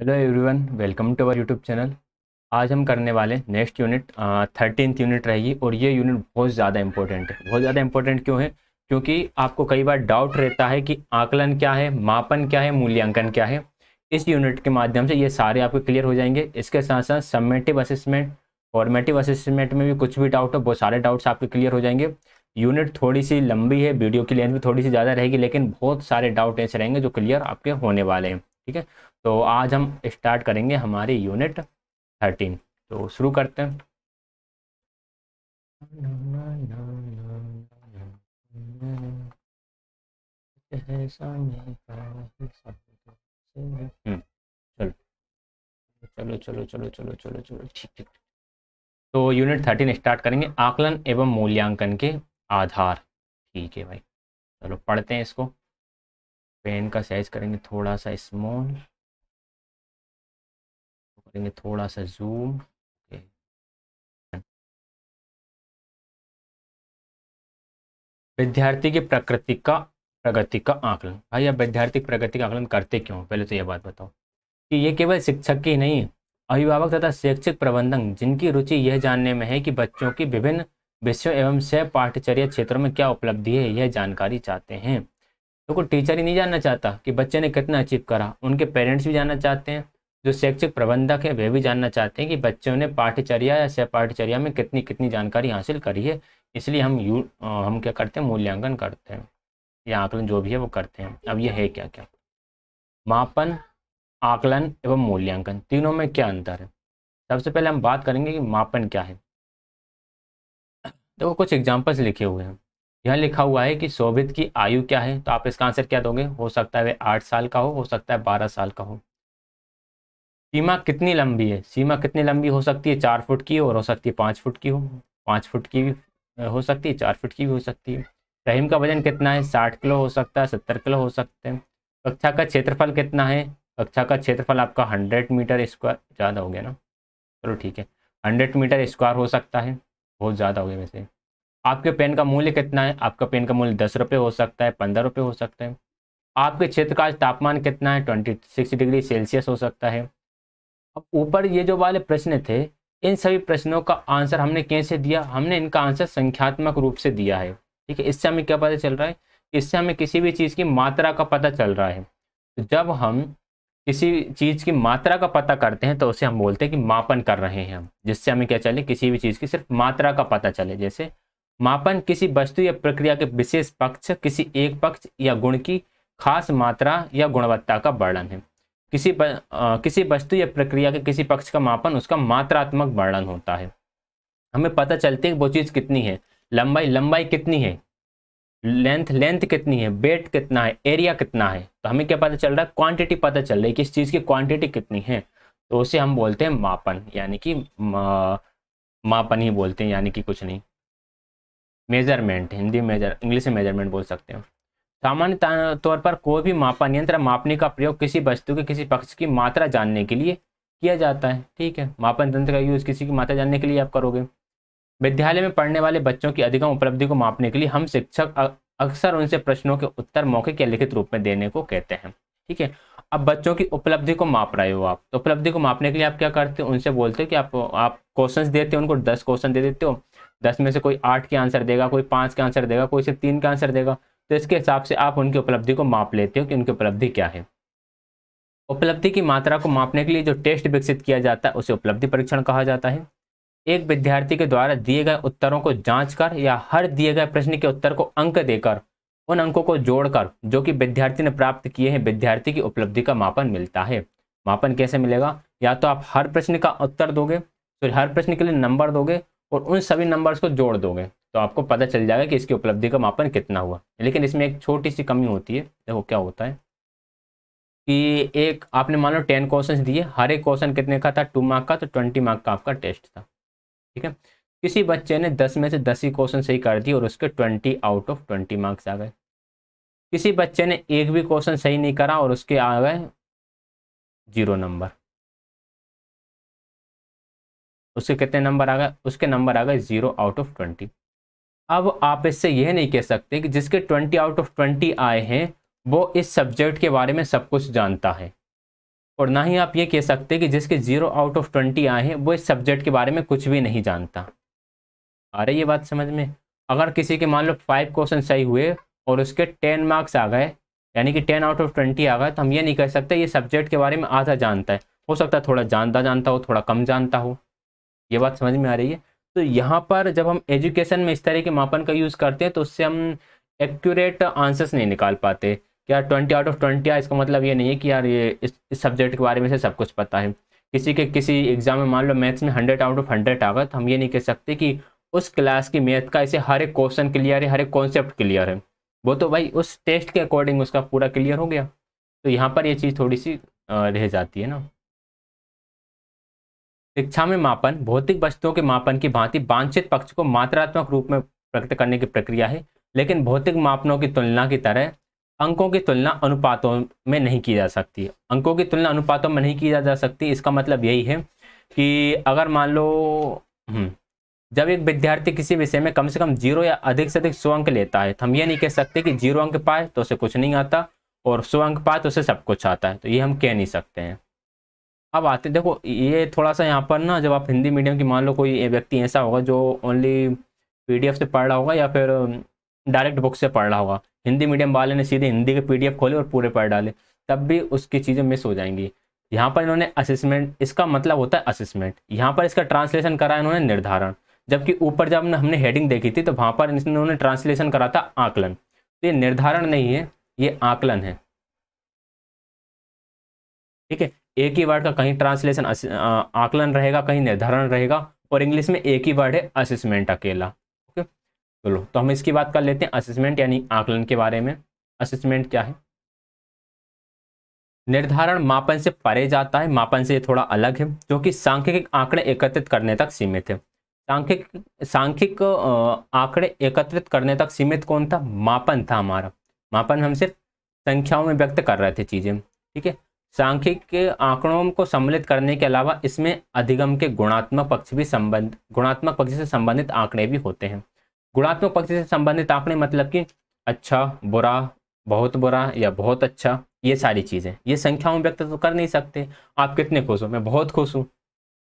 Hello everyone welcome to our YouTube channel आज हम करने वाले नेक्स्ट यूनिट थर्टीनथ यूनिट रहेगी और ये यूनिट बहुत ज़्यादा इंपॉर्टेंट है बहुत ज़्यादा इंपॉर्टेंट क्यों है क्योंकि आपको कई बार डाउट रहता है कि आकलन क्या है मापन क्या है मूल्यांकन क्या है इस यूनिट के माध्यम से ये सारे आपको क्लियर हो जाएंगे इसके साथ साथ सबमेटिव असेसमेंट फॉर्मेटिव असेसमेंट में भी कुछ भी डाउट हो बहुत सारे डाउट्स आपके क्लियर हो जाएंगे यूनिट थोड़ी सी लंबी है वीडियो की लेंथ भी थोड़ी सी ज़्यादा रहेगी लेकिन बहुत सारे डाउट ऐसे रहेंगे जो क्लियर आपके होने वाले हैं ठीक है तो आज हम स्टार्ट करेंगे हमारी यूनिट थर्टीन तो शुरू करते हैं हम्म, चलो चलो चलो चलो चलो चलो ठीक ठीक तो यूनिट थर्टीन स्टार्ट करेंगे आकलन एवं मूल्यांकन के आधार ठीक है भाई चलो पढ़ते हैं इसको पेन का साइज करेंगे थोड़ा सा स्मॉल करेंगे थोड़ा सा जूम विद्यार्थी की प्रकृति का प्रगति का आकलन भाई आप विद्यार्थी प्रगति का आकलन करते क्यों पहले तो यह बात बताओ कि ये केवल शिक्षक की नहीं अभिभावक तथा शैक्षिक प्रबंधन जिनकी रुचि यह जानने में है कि बच्चों की विभिन्न विषयों एवं सह पाठचर्या क्षेत्रों में क्या उपलब्धि है यह जानकारी चाहते हैं तो कोई टीचर ही नहीं जानना चाहता कि बच्चे ने कितना अचीव करा उनके पेरेंट्स भी जानना चाहते हैं जो शैक्षिक प्रबंधक है वे भी जानना चाहते हैं कि बच्चों ने पाठ्यचर्या या सहपाठ्यचर्या में कितनी कितनी जानकारी हासिल करी है इसलिए हम यू हम क्या करते हैं मूल्यांकन करते हैं या आकलन जो भी है वो करते हैं अब यह है क्या क्या मापन आकलन एवं मूल्यांकन तीनों में क्या अंतर है सबसे पहले हम बात करेंगे कि मापन क्या है देखो तो कुछ एग्जाम्पल्स लिखे हुए हैं यह लिखा हुआ है कि शोभित की आयु क्या है तो आप इसका आंसर क्या दोगे हो सकता है वह आठ साल का हो हो सकता है बारह साल का हो सीमा कितनी लंबी है सीमा कितनी लंबी हो सकती है चार फुट की और हो सकती है पाँच फुट की हो पाँच फुट की भी हो सकती है चार फुट की भी हो सकती है रहीम का वजन कितना है साठ किलो हो सकता है सत्तर किलो हो सकते हैं कक्षा का क्षेत्रफल कितना है कक्षा का क्षेत्रफल आपका हंड्रेड मीटर स्क्वायर ज़्यादा हो गया ना चलो ठीक है हंड्रेड मीटर स्क्वायर हो सकता है बहुत ज़्यादा हो गया वैसे आपके पेन का मूल्य कितना है आपका पेन का मूल्य दस रुपये हो सकता है पंद्रह रुपये हो सकते हैं आपके क्षेत्र का तापमान कितना है ट्वेंटी सिक्स डिग्री सेल्सियस हो सकता है अब ऊपर ये जो वाले प्रश्न थे इन सभी प्रश्नों का आंसर हमने कैसे दिया हमने इनका आंसर संख्यात्मक रूप से दिया है ठीक है इससे हमें क्या पता चल रहा है इससे हमें किसी भी चीज़ की मात्रा का पता चल रहा है तो जब हम किसी चीज़ की मात्रा का पता करते हैं तो उसे हम बोलते हैं कि मापन कर रहे हैं हम जिससे हमें क्या चले किसी भी चीज़ की सिर्फ मात्रा का पता चले जैसे मापन किसी वस्तु या प्रक्रिया के विशेष पक्ष किसी एक पक्ष या गुण की खास मात्रा या गुणवत्ता का वर्णन है किसी आ, किसी वस्तु या प्रक्रिया के किसी पक्ष का मापन उसका मात्रात्मक वर्णन होता है हमें पता चलती है वो चीज़ कितनी है लंबाई लंबाई कितनी है लेंथ लेंथ कितनी है वेट कितना है एरिया कितना है तो हमें क्या पता चल रहा है क्वांटिटी पता चल रही है कि इस चीज़ की क्वांटिटी कितनी है तो उसे हम बोलते हैं मापन यानी कि मा, मापन ही बोलते हैं यानी कि कुछ नहीं मेजरमेंट हिंदी मेजर इंग्लिश में मेजरमेंट बोल सकते हैं सामान्य तौर पर कोई भी मापन यंत्र मापने का प्रयोग किसी वस्तु के किसी पक्ष की मात्रा जानने के लिए किया जाता है ठीक है मापन तंत्र का यूज़ किसी की मात्रा जानने के लिए आप करोगे विद्यालय में पढ़ने वाले बच्चों की अधिकम उपलब्धि को मापने के लिए हम शिक्षक अक्सर उनसे प्रश्नों के उत्तर मौके के लिखित रूप में देने को कहते हैं ठीक है अब बच्चों की उपलब्धि को माप रहे हो आप तो उपलब्धि को मापने के लिए आप क्या करते हो उनसे बोलते हो कि आप आप क्वेश्चंस देते हो उनको दस क्वेश्चन दे देते हो दस में से कोई आठ के आंसर देगा कोई पाँच के आंसर देगा कोई सिर्फ तीन का आंसर देगा तो इसके हिसाब से आप उनकी उपलब्धि को माप लेते हो कि उनकी उपलब्धि क्या है उपलब्धि की मात्रा को मापने के लिए जो टेस्ट विकसित किया जाता है उसे उपलब्धि परीक्षण कहा जाता है एक विद्यार्थी के द्वारा दिए गए उत्तरों को जांच कर या हर दिए गए प्रश्न के उत्तर को अंक देकर उन अंकों को जोड़कर जो कि विद्यार्थी ने प्राप्त किए हैं विद्यार्थी की उपलब्धि का मापन मिलता है मापन कैसे मिलेगा या तो आप हर प्रश्न का उत्तर दोगे फिर हर प्रश्न के लिए नंबर दोगे और उन सभी नंबर्स को जोड़ दोगे तो आपको पता चल जाएगा कि इसकी उपलब्धि का मापन कितना हुआ लेकिन इसमें एक छोटी सी कमी होती है देखो क्या होता है कि एक आपने मान लो टेन क्वेश्चन दिए हर एक क्वेश्चन कितने का था टू मार्क का तो ट्वेंटी मार्क का आपका टेस्ट था ठीक है किसी बच्चे ने दस में से दस ही क्वेश्चन सही कर दिए और उसके twenty out of twenty marks आ गए किसी बच्चे ने एक भी क्वेश्चन सही नहीं करा और उसके आ गए जीरो नंबर उसके कितने नंबर आ गए उसके नंबर आ गए जीरो आउट ऑफ ट्वेंटी अब आप इससे यह नहीं कह सकते कि जिसके ट्वेंटी आउट ऑफ ट्वेंटी आए हैं वो इस सब्जेक्ट के बारे में सब कुछ जानता है और ना ही आप ये कह सकते कि जिसके ज़ीरो आउट ऑफ ट्वेंटी आए हैं वो इस सब्जेक्ट के बारे में कुछ भी नहीं जानता आ रही ये बात समझ में अगर किसी के मान लो फाइव क्वेश्चन सही हुए और उसके टेन मार्क्स आ गए यानी कि टेन आउट ऑफ ट्वेंटी आ गए तो हम ये नहीं कह सकते ये सब्जेक्ट के बारे में आधा जानता है हो सकता है थोड़ा जानता जानता हो थोड़ा कम जानता हो ये बात समझ में आ रही है तो यहाँ पर जब हम एजुकेशन में इस तरह के मापन का यूज़ करते हैं तो उससे हम एक्यूरेट आंसर्स नहीं निकाल पाते क्या ट्वेंटी आउट ऑफ ट्वेंटी इसका मतलब ये नहीं है कि यार ये इस, सब्जेक्ट के बारे में से सब कुछ पता है किसी के किसी एग्ज़ाम में मान लो मैथ्स में हंड्रेड आउट ऑफ हंड्रेड आ गए तो हम ये नहीं कह सकते कि उस क्लास की मैथ का इसे हर एक क्वेश्चन क्लियर है हर एक कॉन्सेप्ट क्लियर है वो तो भाई उस टेस्ट के अकॉर्डिंग उसका पूरा क्लियर हो गया तो यहाँ पर ये चीज़ थोड़ी सी रह जाती है ना शिक्षा में मापन भौतिक वस्तुओं के मापन की भांति वांछित पक्ष को मात्रात्मक रूप में प्रकट करने की प्रक्रिया है लेकिन भौतिक मापनों की तुलना की तरह अंकों की तुलना अनुपातों में नहीं की जा सकती अंकों की तुलना अनुपातों में नहीं की जा, जा सकती इसका मतलब यही है कि अगर मान लो हम्म, जब एक विद्यार्थी किसी विषय में कम से कम जीरो या अधिक से अधिक सौ अंक लेता है तो हम ये नहीं कह सकते कि जीरो अंक पाए तो उसे कुछ नहीं आता और सौ अंक पाए तो उसे सब कुछ आता है तो ये हम कह नहीं सकते हैं अब आते देखो ये थोड़ा सा यहाँ पर ना जब आप हिंदी मीडियम की मान लो कोई व्यक्ति ऐसा होगा जो ओनली पीडीएफ से पढ़ रहा होगा या फिर डायरेक्ट बुक से पढ़ रहा होगा हिंदी मीडियम वाले ने सीधे हिंदी के पीडीएफ खोले और पूरे पढ़ डाले तब भी उसकी चीज़ें मिस हो जाएंगी यहाँ पर इन्होंने असेसमेंट इसका मतलब होता है असेसमेंट यहाँ पर इसका ट्रांसलेशन करा इन्होंने निर्धारण जबकि ऊपर जब हमने हेडिंग देखी थी तो वहाँ पर इन्होंने ट्रांसलेशन करा था आकलन तो ये निर्धारण नहीं है ये आकलन है ठीक है एक ही वर्ड का कहीं ट्रांसलेशन आकलन रहेगा कहीं निर्धारण रहेगा और इंग्लिश में एक ही वर्ड है असेसमेंट अकेला ओके चलो तो हम इसकी बात कर लेते हैं असेसमेंट यानी आकलन के बारे में असेसमेंट क्या है निर्धारण मापन से परे जाता है मापन से थोड़ा अलग है जो कि सांख्यिक आंकड़े एकत्रित करने तक सीमित है सांख्यिक सांख्यिक आंकड़े एकत्रित करने तक सीमित कौन था मापन था हमारा मापन हम सिर्फ संख्याओं में व्यक्त कर रहे थे चीज़ें ठीक है सांख्यिक के आंकड़ों को सम्मिलित करने के अलावा इसमें अधिगम के गुणात्मक पक्ष भी संबंध गुणात्मक पक्ष से संबंधित आंकड़े भी होते हैं गुणात्मक पक्ष से संबंधित आंकड़े मतलब कि अच्छा बुरा बहुत बुरा या बहुत अच्छा ये सारी चीज़ें ये संख्याओं में व्यक्त तो कर नहीं सकते आप कितने खुश हो मैं बहुत खुश हूँ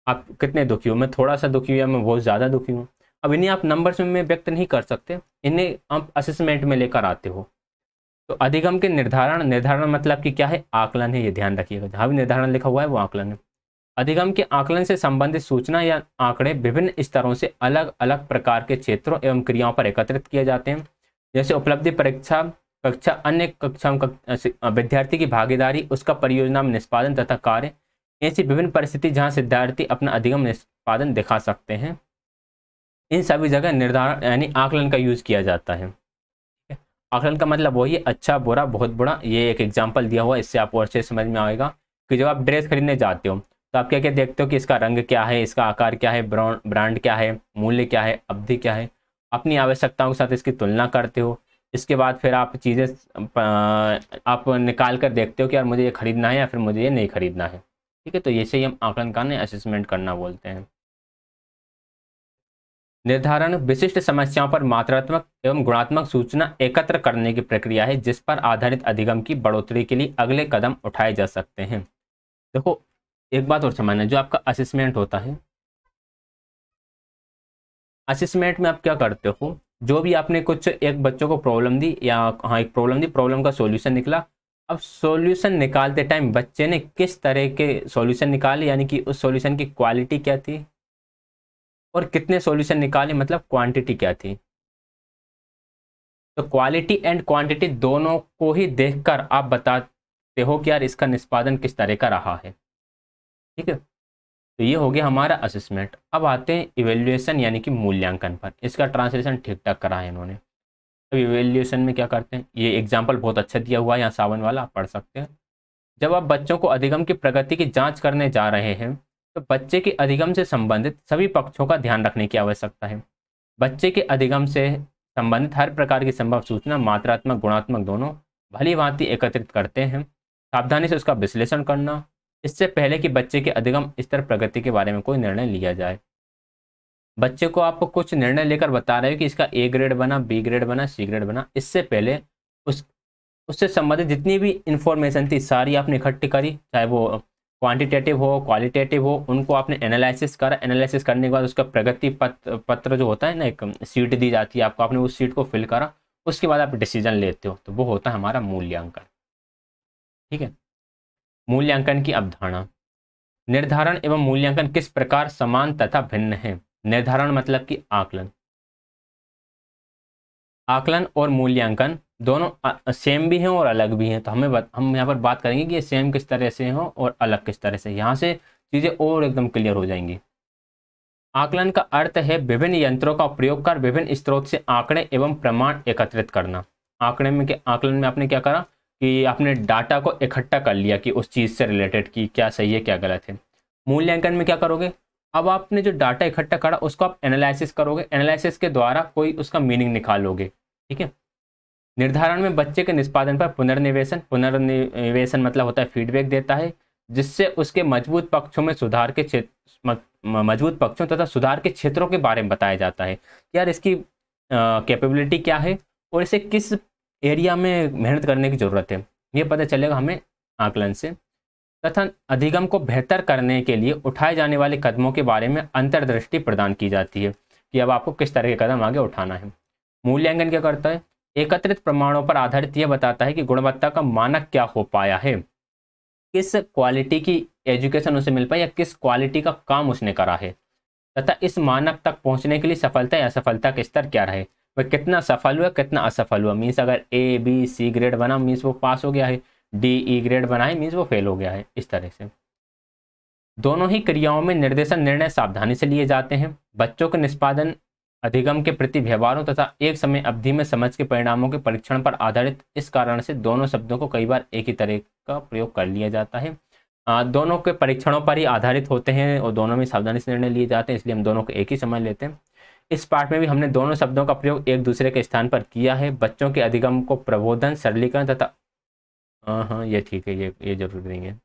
आप कितने दुखी हो मैं थोड़ा सा दुखी हूँ या मैं बहुत ज़्यादा दुखी हूँ अब इन्हें आप नंबर्स में व्यक्त नहीं कर सकते इन्हें आप असेसमेंट में लेकर आते हो तो अधिगम के निर्धारण निर्धारण मतलब कि क्या है आकलन है ये ध्यान रखिएगा जहाँ भी निर्धारण लिखा हुआ है वो आकलन है अधिगम के आकलन से संबंधित सूचना या आंकड़े विभिन्न स्तरों से अलग अलग प्रकार के क्षेत्रों एवं क्रियाओं पर एकत्रित किए जाते हैं जैसे उपलब्धि परीक्षा कक्षा अन्य कक्षाओं कक्षा, विद्यार्थी की भागीदारी उसका परियोजना में निष्पादन तथा कार्य ऐसी विभिन्न परिस्थिति जहाँ सिद्धार्थी अपना अधिगम निष्पादन दिखा सकते हैं इन सभी जगह निर्धारण यानी आकलन का यूज किया जाता है आकलन का मतलब वही अच्छा बुरा बहुत बुरा ये एक एग्जाम्पल दिया हुआ इससे आपको अच्छे समझ में आएगा कि जब आप ड्रेस खरीदने जाते हो तो आप क्या क्या देखते हो कि इसका रंग क्या है इसका आकार क्या है ब्रांड क्या है मूल्य क्या है अवधि क्या है अपनी आवश्यकताओं के साथ इसकी तुलना करते हो इसके बाद फिर आप चीज़ें आप निकाल कर देखते हो कि यार मुझे ये खरीदना है या फिर मुझे ये नहीं खरीदना है ठीक है तो ये से ही हम आकलन का असेसमेंट करना बोलते हैं निर्धारण विशिष्ट समस्याओं पर मात्रात्मक एवं गुणात्मक सूचना एकत्र करने की प्रक्रिया है जिस पर आधारित अधिगम की बढ़ोतरी के लिए अगले कदम उठाए जा सकते हैं देखो एक बात और समझना जो आपका असिसमेंट होता है असिसमेंट में आप क्या करते हो जो भी आपने कुछ एक बच्चों को प्रॉब्लम दी या हाँ एक प्रॉब्लम दी प्रॉब्लम का सोल्यूशन निकला अब सॉल्यूशन निकालते टाइम बच्चे ने किस तरह के सॉल्यूशन निकाले यानी कि उस सॉल्यूशन की क्वालिटी क्या थी और कितने सॉल्यूशन निकाले मतलब क्वांटिटी क्या थी तो क्वालिटी एंड क्वांटिटी दोनों को ही देखकर आप बताते हो कि यार इसका निष्पादन किस तरह का रहा है ठीक है तो ये हो गया हमारा असेसमेंट अब आते हैं इवेल्युएसन यानी कि मूल्यांकन पर इसका ट्रांसलेशन ठीक ठाक करा है इन्होंने अब तो इवेल्युएसन में क्या करते हैं ये एग्जाम्पल बहुत अच्छा दिया हुआ है यहाँ सावन वाला आप पढ़ सकते हैं जब आप बच्चों को अधिगम की प्रगति की जांच करने जा रहे हैं तो बच्चे के अधिगम से संबंधित सभी पक्षों का ध्यान रखने की आवश्यकता है बच्चे के अधिगम से संबंधित हर प्रकार की संभव सूचना मात्रात्मक गुणात्मक दोनों भली भांति एकत्रित करते हैं सावधानी से उसका विश्लेषण करना इससे पहले कि बच्चे के अधिगम स्तर प्रगति के बारे में कोई निर्णय लिया जाए बच्चे को आप कुछ निर्णय लेकर बता रहे हो कि इसका ए ग्रेड बना बी ग्रेड बना सी ग्रेड बना इससे पहले उस उससे संबंधित जितनी भी इन्फॉर्मेशन थी सारी आपने इकट्ठी करी चाहे वो क्वांटिटेटिव हो क्वालिटेटिव हो उनको आपने एनालिसिस करा एनालिसिस करने के बाद उसका प्रगति पत्र पत्र जो होता है ना एक सीट दी जाती है आपको आपने उस सीट को फिल करा उसके बाद आप डिसीजन लेते हो तो वो होता है हमारा मूल्यांकन ठीक है मूल्यांकन की अवधारणा निर्धारण एवं मूल्यांकन किस प्रकार समान तथा भिन्न है निर्धारण मतलब कि आकलन आकलन और मूल्यांकन दोनों सेम भी हैं और अलग भी हैं तो हमें बत, हम यहाँ पर बात करेंगे कि ये सेम किस तरह से हों और अलग किस तरह से यहाँ से चीज़ें और एकदम क्लियर हो जाएंगी आकलन का अर्थ है विभिन्न यंत्रों का प्रयोग कर विभिन्न स्त्रोत से आंकड़े एवं प्रमाण एकत्रित करना आंकड़े में आकलन में आपने क्या करा कि आपने डाटा को इकट्ठा कर लिया कि उस चीज़ से रिलेटेड कि क्या सही है क्या गलत है मूल्यांकन में क्या करोगे अब आपने जो डाटा इकट्ठा करा उसको आप एनालिसिस करोगे एनालिसिस के द्वारा कोई उसका मीनिंग निकालोगे ठीक है निर्धारण में बच्चे के निष्पादन पर पुनर्निवेशन पुनर्निवेशन मतलब होता है फीडबैक देता है जिससे उसके मजबूत पक्षों में सुधार के क्षेत्र मजबूत पक्षों तथा सुधार के क्षेत्रों के बारे में बताया जाता है यार इसकी कैपेबिलिटी क्या है और इसे किस एरिया में मेहनत करने की ज़रूरत है ये पता चलेगा हमें आकलन से तथा अधिगम को बेहतर करने के लिए उठाए जाने वाले कदमों के बारे में अंतर्दृष्टि प्रदान की जाती है कि अब आपको किस तरह के कदम आगे उठाना है मूल्यांकन क्या करता है एकत्रित प्रमाणों पर आधारित यह बताता है कि गुणवत्ता का मानक क्या हो पाया है किस क्वालिटी की एजुकेशन उसे मिल पाई या किस क्वालिटी का काम उसने करा है तथा इस मानक तक पहुंचने के लिए सफलता या असफलता के स्तर क्या रहे वह कितना सफल हुआ कितना असफल हुआ मीन्स अगर ए बी सी ग्रेड बना मीन्स वो पास हो गया है डी ई ग्रेड बना है मीन्स वो फेल हो गया है इस तरह से दोनों ही क्रियाओं में निर्देशन निर्णय सावधानी से लिए जाते हैं बच्चों के निष्पादन अधिगम के प्रति व्यवहारों तथा एक समय अवधि में समझ के परिणामों के परीक्षण पर आधारित इस कारण से दोनों शब्दों को कई बार एक ही तरह का प्रयोग कर लिया जाता है दोनों के परीक्षणों पर ही आधारित होते हैं और दोनों में सावधानी से निर्णय लिए जाते हैं इसलिए हम दोनों को एक ही समझ लेते हैं इस पाठ में भी हमने दोनों शब्दों का प्रयोग एक दूसरे के स्थान पर किया है बच्चों के अधिगम को प्रबोधन सरलीकरण तथा हाँ हाँ ये ठीक है ये ये जरूरी नहीं है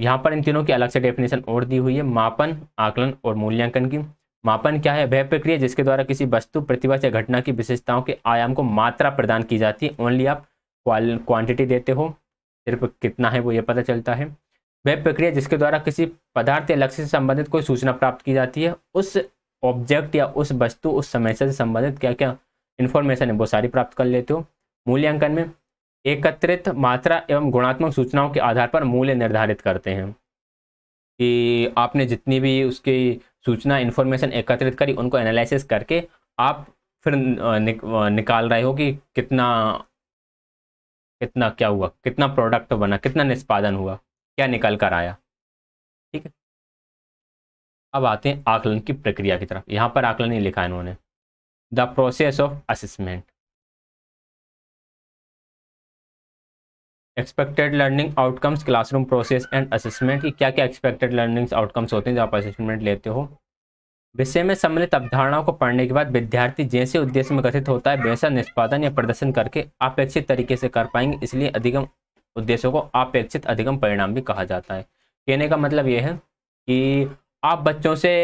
यहाँ पर इन तीनों की अलग से डेफिनेशन और दी हुई है मापन आकलन और मूल्यांकन की मापन क्या है वह प्रक्रिया जिसके द्वारा किसी वस्तु प्रतिभा या घटना की विशेषताओं के आयाम को मात्रा प्रदान की जाती है ओनली आप क्वांटिटी देते हो सिर्फ कितना है वो ये पता चलता है वह प्रक्रिया जिसके द्वारा किसी पदार्थ या लक्ष्य से संबंधित कोई सूचना प्राप्त की जाती है उस ऑब्जेक्ट या उस वस्तु उस समस्या से संबंधित क्या क्या इन्फॉर्मेशन है वो सारी प्राप्त कर लेते हो मूल्यांकन में एकत्रित मात्रा एवं गुणात्मक सूचनाओं के आधार पर मूल्य निर्धारित करते हैं कि आपने जितनी भी उसकी सूचना इन्फॉर्मेशन एकत्रित करी उनको एनालिसिस करके आप फिर निक, निकाल रहे हो कि कितना कितना क्या हुआ कितना प्रोडक्ट बना कितना निष्पादन हुआ क्या निकल कर आया ठीक है अब आते हैं आकलन की प्रक्रिया की तरफ यहाँ पर आकलन ही लिखा है इन्होंने the process of assessment expected learning outcomes classroom process and assessment की क्या क्या एक्सपेक्टेड लर्निंग्स आउटकम्स होते हैं जब आप असेसमेंट लेते हो विषय में सम्मिलित अवधारणाओं को पढ़ने के बाद विद्यार्थी जैसे उद्देश्य में गठित होता है वैसा निष्पादन या प्रदर्शन करके अपेक्षित तरीके से कर पाएंगे इसलिए अधिगम उद्देश्यों को अपेक्षित अधिगम परिणाम भी कहा जाता है कहने का मतलब यह है कि आप बच्चों से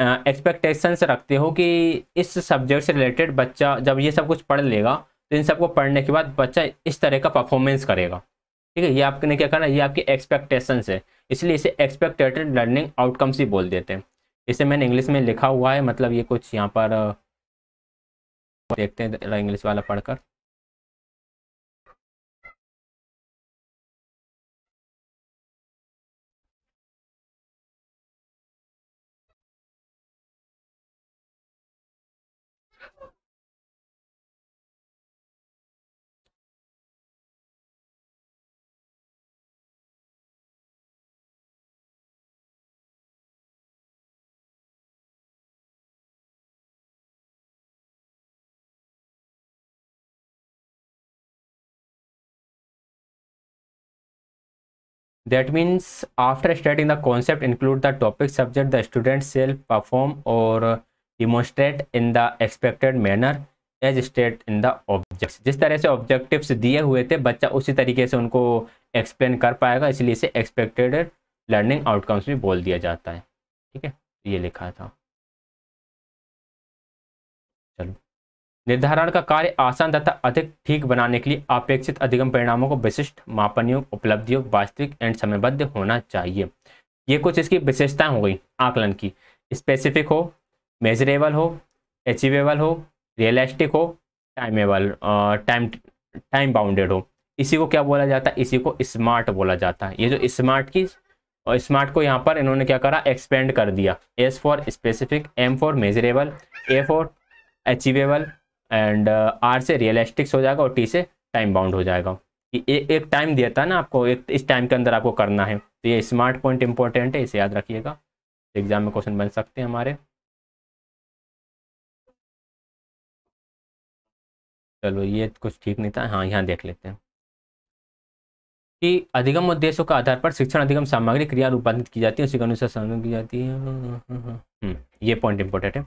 एक्सपेक्टेशंस रखते हो कि इस सब्जेक्ट से रिलेटेड बच्चा जब ये सब कुछ पढ़ लेगा तो इन सबको पढ़ने के बाद बच्चा इस तरह का परफॉर्मेंस करेगा ठीक है ये आपने क्या करना है ये आपकी एक्सपेक्टेशंस है इसलिए इसे एक्सपेक्टेटेड लर्निंग आउटकम्स ही बोल देते हैं इसे मैंने इंग्लिश में लिखा हुआ है मतलब ये कुछ यहाँ पर देखते हैं इंग्लिश वाला पढ़कर that means after studying the concept include the topic subject the student shall perform or demonstrate in the expected manner as state in the objects जिस तरह से ऑब्जेक्टिव्स दिए हुए थे बच्चा उसी तरीके से उनको एक्सप्लेन कर पाएगा इसलिए इसे एक्सपेक्टेड लर्निंग आउटकम्स भी बोल दिया जाता है ठीक है ये लिखा था निर्धारण का कार्य आसान तथा अधिक ठीक बनाने के लिए अपेक्षित अधिगम परिणामों को विशिष्ट मापनियों उपलब्धियों वास्तविक एंड समयबद्ध होना चाहिए ये कुछ इसकी विशेषताएं हो गई आकलन की स्पेसिफिक हो मेजरेबल हो अचीवेबल हो रियलिस्टिक हो टाइमेबल टाइम टाइम बाउंडेड हो इसी को क्या बोला जाता है इसी को स्मार्ट बोला जाता है ये जो स्मार्ट की और स्मार्ट को यहाँ पर इन्होंने क्या करा एक्सपेंड कर दिया S for specific M for measurable A for achievable and R से रियलिस्टिक्स हो जाएगा और टी से टाइम बाउंड हो जाएगा कि ए, एक टाइम दिया था ना आपको एक इस टाइम के अंदर आपको करना है तो ये स्मार्ट पॉइंट इंपॉर्टेंट है इसे याद रखिएगा एग्ज़ाम में क्वेश्चन बन सकते हैं हमारे चलो ये कुछ ठीक नहीं था हाँ यहाँ देख लेते हैं कि अधिगम उद्देश्यों के आधार पर शिक्षण अधिगम सामग्री क्रिया रूपांतरित की जाती है उसी के अनुसार की जाती है हम्म, ये पॉइंट इंपॉर्टेंट है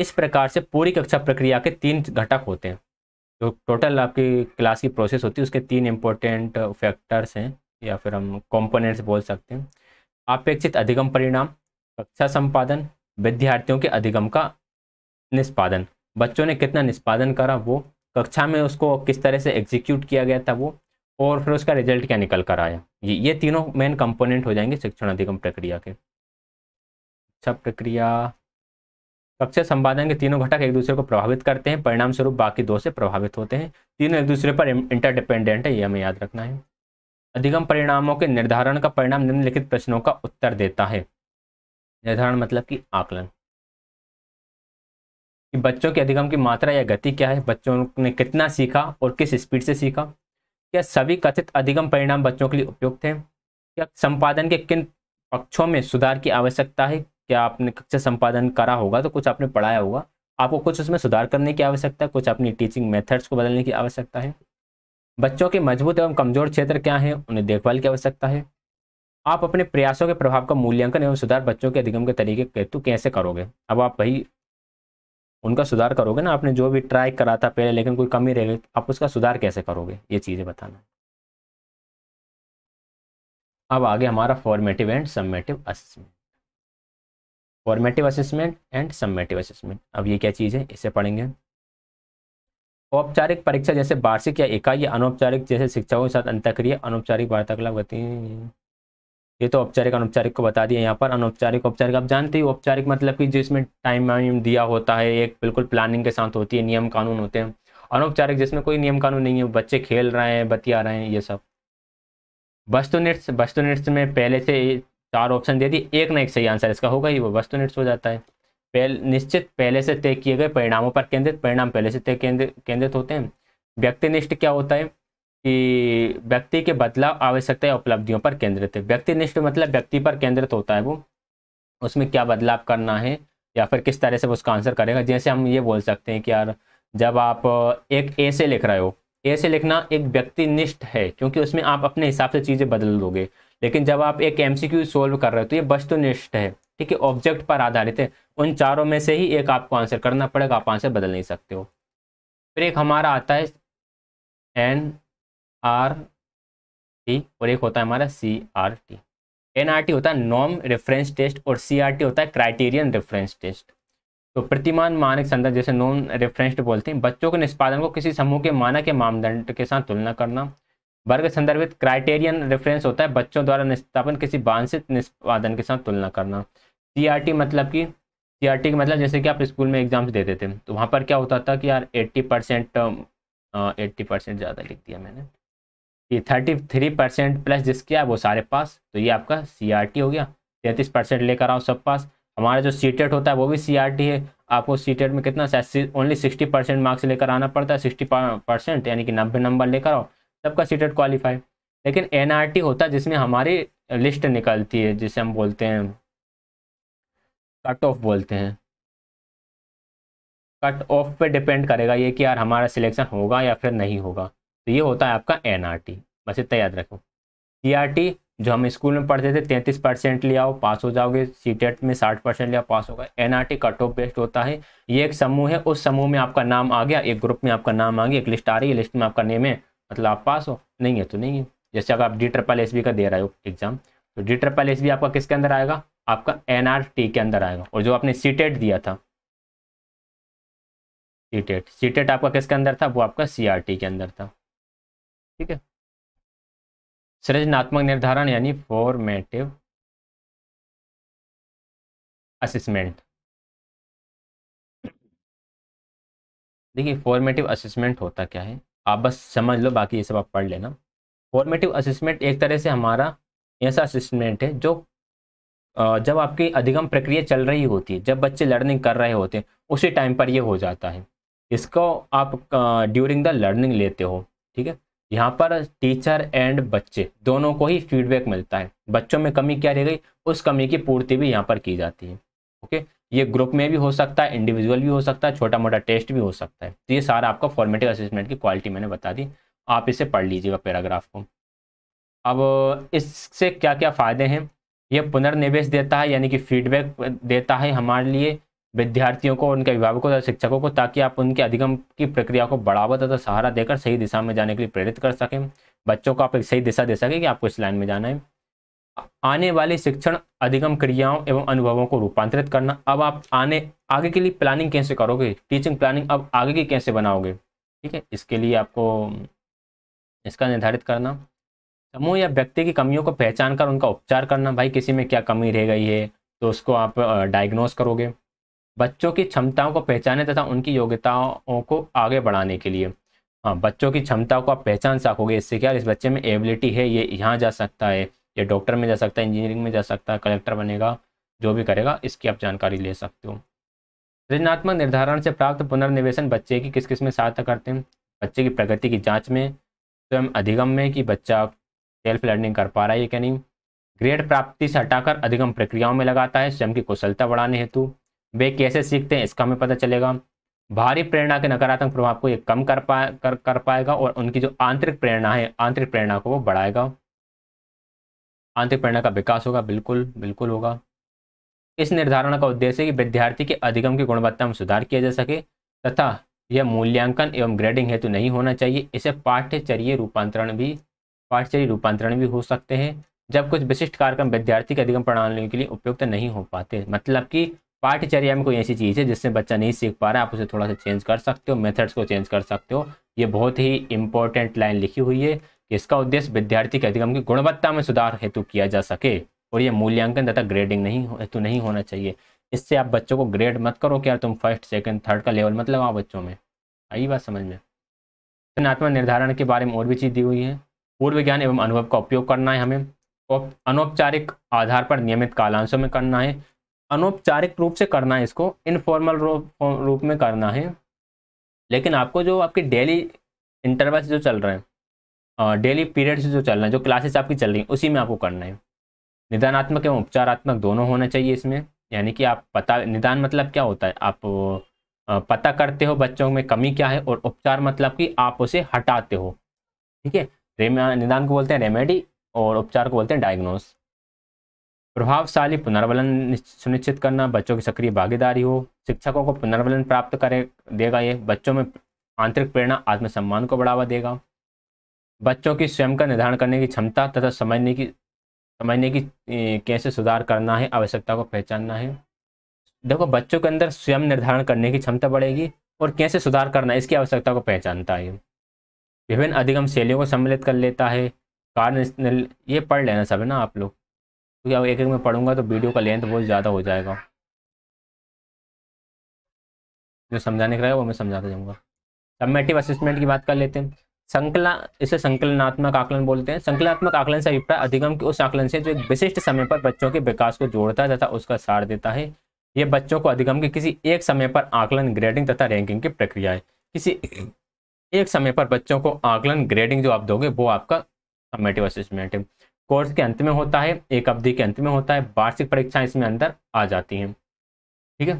इस प्रकार से पूरी कक्षा प्रक्रिया के तीन घटक होते हैं जो तो टोटल आपकी क्लास की प्रोसेस होती है उसके तीन इम्पोर्टेंट फैक्टर्स हैं या फिर हम कंपोनेंट्स बोल सकते हैं अपेक्षित अधिगम परिणाम कक्षा संपादन विद्यार्थियों के अधिगम का निष्पादन बच्चों ने कितना निष्पादन करा वो कक्षा में उसको किस तरह से एग्जीक्यूट किया गया था वो और फिर उसका रिजल्ट क्या निकल कर आया ये ये तीनों मेन कंपोनेंट हो जाएंगे शिक्षण अधिगम प्रक्रिया के शिक्षा प्रक्रिया कक्षा संपादन के तीनों घटक एक दूसरे को प्रभावित करते हैं परिणाम स्वरूप बाकी दो से प्रभावित होते हैं तीनों एक दूसरे पर इंटरडिपेंडेंट है ये हमें याद रखना है अधिगम परिणामों के निर्धारण का परिणाम निम्नलिखित प्रश्नों का उत्तर देता है निर्धारण मतलब कि आकलन कि बच्चों के अधिगम की मात्रा या गति क्या है बच्चों ने कितना सीखा और किस स्पीड से सीखा क्या सभी कथित अधिगम परिणाम बच्चों के लिए उपयुक्त हैं क्या संपादन के किन पक्षों में सुधार की आवश्यकता है क्या आपने कक्षा संपादन करा होगा तो कुछ आपने पढ़ाया होगा आपको कुछ उसमें सुधार करने की आवश्यकता है कुछ अपनी टीचिंग मेथड्स को बदलने की आवश्यकता है बच्चों के मजबूत एवं कमजोर क्षेत्र क्या हैं उन्हें देखभाल की आवश्यकता है आप अपने प्रयासों के प्रभाव का मूल्यांकन एवं सुधार बच्चों के अधिगम के तरीके हेतु कैसे करोगे अब आप वही उनका सुधार करोगे ना आपने जो भी ट्राई करा था पहले लेकिन कोई कमी रह गई आप उसका सुधार कैसे करोगे ये चीज़ें बताना अब आगे हमारा formative and summative assessment formative assessment and summative assessment अब ये क्या चीज़ है इसे पढ़ेंगे औपचारिक परीक्षा जैसे वार्षिक या इकाई या अनौपचारिक जैसे शिक्षकों के साथ अंतक्रिया अनौपचारिक वार्ताकलाप होती है ये तो औपचारिक अनौपचारिक को बता दिया यहाँ पर अनौपचारिक औपचारिक आप जानते ही औपचारिक मतलब कि जिसमें टाइम वाइम दिया होता है एक बिल्कुल प्लानिंग के साथ होती है नियम कानून होते हैं अनौपचारिक जिसमें कोई नियम कानून नहीं है बच्चे खेल रहे हैं बतिया रहे हैं ये सब वस्तुनिष्ठ वस्तुनिष्ठ में पहले से चार ऑप्शन दे दिए एक ना एक सही आंसर इसका होगा ही वो वस्तुनिष्ठ हो जाता है पहल निश्चित पहले से तय किए गए परिणामों पर केंद्रित परिणाम पहले से तय केंद्रित होते हैं व्यक्तिनिष्ठ क्या होता है कि व्यक्ति के बदलाव आवश्यकता या उपलब्धियों पर केंद्रित है व्यक्तिनिष्ठ मतलब व्यक्ति पर केंद्रित होता है वो उसमें क्या बदलाव करना है या फिर किस तरह से वो उसका आंसर करेगा जैसे हम ये बोल सकते हैं कि यार जब आप एक ए से लिख रहे हो ए से लिखना एक व्यक्तिनिष्ठ है क्योंकि उसमें आप अपने हिसाब से चीज़ें बदल दोगे लेकिन जब आप एक एमसीक्यू सोल्व कर रहे हो तो ये वस्तुनिष्ठ है ठीक है ऑब्जेक्ट पर आधारित है उन चारों में से ही एक आपको आंसर करना पड़ेगा आप आंसर बदल नहीं सकते हो फिर एक हमारा आता है एन आर टी और एक होता है हमारा C R T N R T होता है नॉम रेफरेंस टेस्ट और सी आर टी होता है क्राइटेरियन रेफरेंस टेस्ट तो प्रतिमान मानक संदर्भ जैसे नॉन रेफरेंस्ड बोलते हैं बच्चों के निष्पादन को किसी समूह के मानक के मानदंड के साथ तुलना करना वर्ग संदर्भित क्राइटेरियन रेफरेंस होता है बच्चों द्वारा निष्ठापन किसी वांछित निष्पादन के साथ तुलना करना सीआरटी मतलब कि सीआरटी का मतलब जैसे कि आप स्कूल में एग्जाम्स देते थे तो वहाँ पर क्या होता था कि यार एट्टी परसेंट एट्टी परसेंट ज़्यादा लिख दिया मैंने ये थर्टी थ्री परसेंट प्लस जिसके आप वो सारे पास तो ये आपका टी हो गया तैंतीस परसेंट लेकर आओ सब पास हमारा जो सी टेट e होता है वो भी सी आर टी है आपको सी टेट e में कितना ओनली सिक्सटी परसेंट मार्क्स लेकर आना पड़ता है सिक्सटी परसेंट यानी कि नब्बे नंबर लेकर आओ सबका सीटेड क्वालिफाई लेकिन एनआरटी होता है जिसमें हमारी लिस्ट निकलती है जिसे हम बोलते हैं कट ऑफ बोलते हैं कट ऑफ पे डिपेंड करेगा ये कि यार हमारा सिलेक्शन होगा या फिर नहीं होगा तो ये होता है आपका एन बस इतना याद रखो टी जो हम स्कूल में पढ़ते थे तैंतीस परसेंट ले आओ पास हो जाओगे सीटेट में साठ परसेंट ले आओ पास होगा एनआरटी कट ऑफ बेस्ड होता है ये एक समूह है उस समूह में आपका नाम आ गया एक ग्रुप में आपका नाम आ गया एक लिस्ट आ रही है लिस्ट में आपका नेम है मतलब आप पास हो नहीं है तो नहीं है जैसे अगर आप डी ट्रिपल एस बी का दे रहे हो एग्जाम तो डी ट्रिपल एस बी आपका किसके अंदर आएगा आपका एन आर टी के अंदर आएगा और जो आपने सीटेट e दिया था सी टेट सी टेट आपका किसके अंदर था वो आपका सी आर टी के अंदर था ठीक है सृजनात्मक निर्धारण यानी फॉर्मेटिव असेसमेंट देखिए फॉर्मेटिव असेसमेंट होता क्या है आप बस समझ लो बाकी ये सब आप पढ़ लेना फॉर्मेटिव असिस्मेंट एक तरह से हमारा ऐसा असिस्मेंट है जो जब आपकी अधिगम प्रक्रिया चल रही होती है जब बच्चे लर्निंग कर रहे होते हैं उसी टाइम पर ये हो जाता है इसको आप ड्यूरिंग द लर्निंग लेते हो ठीक है यहाँ पर टीचर एंड बच्चे दोनों को ही फीडबैक मिलता है बच्चों में कमी क्या रह गई उस कमी की पूर्ति भी यहाँ पर की जाती है ओके ये ग्रुप में भी हो सकता है इंडिविजुअल भी हो सकता है छोटा मोटा टेस्ट भी हो सकता है तो ये सारा आपका फॉर्मेटिव असेसमेंट की क्वालिटी मैंने बता दी आप इसे पढ़ लीजिएगा पैराग्राफ को अब इससे क्या क्या फ़ायदे हैं ये पुनर्निवेश देता है यानी कि फीडबैक देता है हमारे लिए विद्यार्थियों को उनके अभिभावकों तथा शिक्षकों को ताकि आप उनके अधिगम की प्रक्रिया को बढ़ावा तथा सहारा देकर सही दिशा में जाने के लिए प्रेरित कर सकें बच्चों को आप एक सही दिशा दे सकें कि आपको इस लाइन में जाना है आने वाले शिक्षण अधिगम क्रियाओं एवं अनुभवों को रूपांतरित करना अब आप आने आगे के लिए प्लानिंग कैसे करोगे टीचिंग प्लानिंग अब आगे की कैसे बनाओगे ठीक है इसके लिए आपको इसका निर्धारित करना समूह या व्यक्ति की कमियों को पहचान कर उनका उपचार करना भाई किसी में क्या कमी रह गई है तो उसको आप डायग्नोस करोगे बच्चों की क्षमताओं को पहचाने तथा उनकी योग्यताओं को आगे बढ़ाने के लिए हाँ बच्चों की क्षमताओं को आप पहचान सकोगे इससे क्या इस बच्चे में एबिलिटी है ये यहाँ जा सकता है या डॉक्टर में जा सकता है इंजीनियरिंग में जा सकता है कलेक्टर बनेगा जो भी करेगा इसकी आप जानकारी ले सकते हो सृजनात्मक निर्धारण से प्राप्त पुनर्निवेशन बच्चे की किस किस में सहायता करते हैं बच्चे की प्रगति की जाँच में स्वयं अधिगम में कि बच्चा सेल्फ लर्निंग कर पा रहा है कि क्या नहीं ग्रेड प्राप्ति से हटाकर अधिगम प्रक्रियाओं में लगाता है स्वयं की कुशलता बढ़ाने हेतु वे कैसे सीखते हैं इसका हमें पता चलेगा भारी प्रेरणा के नकारात्मक प्रभाव को ये कम कर पा कर कर पाएगा और उनकी जो आंतरिक प्रेरणा है आंतरिक प्रेरणा को वो बढ़ाएगा आंतरिक प्रेरणा का विकास होगा बिल्कुल बिल्कुल होगा इस निर्धारण का उद्देश्य है कि विद्यार्थी के अधिगम की गुणवत्ता में सुधार किया जा सके तथा यह मूल्यांकन एवं ग्रेडिंग हेतु नहीं होना चाहिए इसे पाठ्यचर्य रूपांतरण भी पाठ्यचर्य रूपांतरण भी हो सकते हैं जब कुछ विशिष्ट कार्यक्रम विद्यार्थी के अधिगम प्रणालियों के लिए उपयुक्त नहीं हो पाते मतलब कि पाठ्यचर्या में कोई ऐसी चीज़ है जिससे बच्चा नहीं सीख पा रहा है आप उसे थोड़ा सा चेंज कर सकते हो मेथड्स को चेंज कर सकते हो ये बहुत ही इंपॉर्टेंट लाइन लिखी हुई है इसका उद्देश्य विद्यार्थी के अधिगम की गुणवत्ता में सुधार हेतु किया जा सके और यह मूल्यांकन तथा ग्रेडिंग नहीं हेतु नहीं होना चाहिए इससे आप बच्चों को ग्रेड मत करो कि यार तुम फर्स्ट सेकंड थर्ड का लेवल मत लगाओ बच्चों में आई बात समझ में रचनात्मक निर्धारण के बारे में और भी चीज़ दी हुई है पूर्व ज्ञान एवं अनुभव का उपयोग करना है हमें अनौपचारिक आधार पर नियमित कालांशों में करना है अनौपचारिक रूप से करना है इसको इनफॉर्मल रूप में करना है लेकिन आपको जो आपके डेली इंटरवल्स जो चल रहे हैं डेली पीरियड्स जो चल रहा है जो क्लासेस आपकी चल रही हैं उसी में आपको करना है निदानात्मक एवं उपचारात्मक दोनों होना चाहिए इसमें यानी कि आप पता निदान मतलब क्या होता है आप पता करते हो बच्चों में कमी क्या है और उपचार मतलब कि आप उसे हटाते हो ठीक है निदान को बोलते हैं रेमेडी और उपचार को बोलते हैं डायग्नोस प्रभावशाली पुनर्वलन सुनिश्चित करना बच्चों की सक्रिय भागीदारी हो शिक्षकों को पुनर्वलन प्राप्त करे देगा ये बच्चों में आंतरिक प्रेरणा आत्मसम्मान को बढ़ावा देगा बच्चों की स्वयं का निर्धारण करने की क्षमता तथा समझने की समझने की कैसे सुधार करना है आवश्यकता को पहचानना है देखो बच्चों के अंदर स्वयं निर्धारण करने की क्षमता बढ़ेगी और कैसे सुधार करना है इसकी आवश्यकता को पहचानता है विभिन्न अधिगम शैलियों को सम्मिलित कर लेता है कार्य ये पढ़ लेना सब है ना आप लोग क्योंकि तो अब एक एक में पढ़ूंगा तो वीडियो का लेंथ बहुत ज़्यादा हो जाएगा जो समझाने का है वो मैं समझाता जाऊँगा सबमेटिव असिस्मेंट की बात कर लेते हैं संकला इसे संकलनात्मक आकलन बोलते हैं संकलनात्मक आकलन से अभिप्राय अधिगम के उस आकलन से जो एक विशिष्ट समय पर बच्चों के विकास को जोड़ता है तथा उसका सार देता है यह बच्चों को अधिगम के किसी एक समय पर आकलन ग्रेडिंग तथा रैंकिंग की प्रक्रिया है किसी एक समय पर बच्चों को आकलन ग्रेडिंग जो आप दोगे वो आपका समेटिव असिस्मेंट है कोर्स के अंत में होता है एक अवधि के अंत में होता है वार्षिक परीक्षाएं इसमें अंदर आ जाती हैं ठीक है